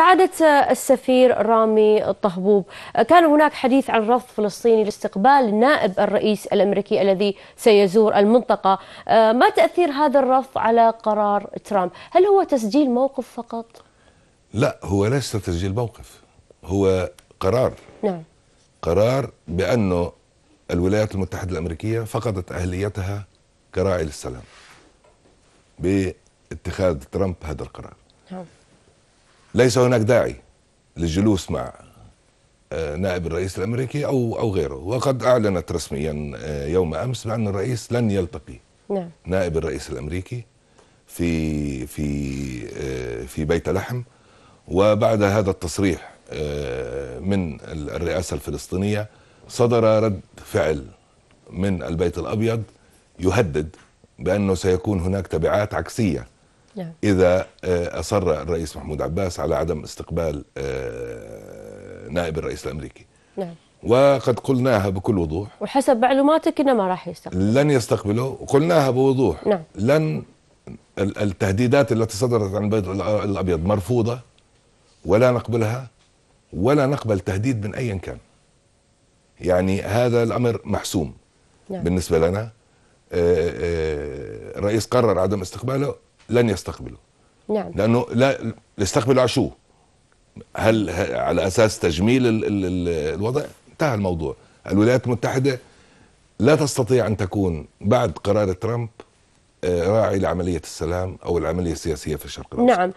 سعادة السفير رامي الطهبوب كان هناك حديث عن رفض فلسطيني لاستقبال نائب الرئيس الأمريكي الذي سيزور المنطقة آه، ما تأثير هذا الرفض على قرار ترامب هل هو تسجيل موقف فقط؟ لا هو ليس تسجيل موقف هو قرار نعم قرار بأنه الولايات المتحدة الأمريكية فقدت أهليتها كراعي للسلام باتخاذ ترامب هذا القرار نعم ليس هناك داعي للجلوس مع آه، نائب الرئيس الامريكي او او غيره، وقد اعلنت رسميا آه، يوم امس بان الرئيس لن يلتقي نعم. نائب الرئيس الامريكي في في آه، في بيت لحم وبعد هذا التصريح من الرئاسه الفلسطينيه صدر رد فعل من البيت الابيض يهدد بانه سيكون هناك تبعات عكسيه نعم. إذا آه، أصر الرئيس محمود عباس على عدم استقبال آه، نائب الرئيس الأمريكي نعم. وقد قلناها بكل وضوح وحسب معلوماتك انه ما راح يستقبل لن يستقبله وقلناها بوضوح نعم. لن التهديدات التي صدرت عن البيت الابيض مرفوضه ولا نقبلها ولا نقبل تهديد من ايا كان يعني هذا الامر محسوم نعم. بالنسبه لنا الرئيس آه، قرر عدم استقباله لن يستقبله نعم لانه لا يستقبل عشو هل على اساس تجميل الوضع انتهى الموضوع الولايات المتحده لا تستطيع ان تكون بعد قرار ترامب آه، راعي لعمليه السلام او العمليه السياسيه في الشرق الاوسط نعم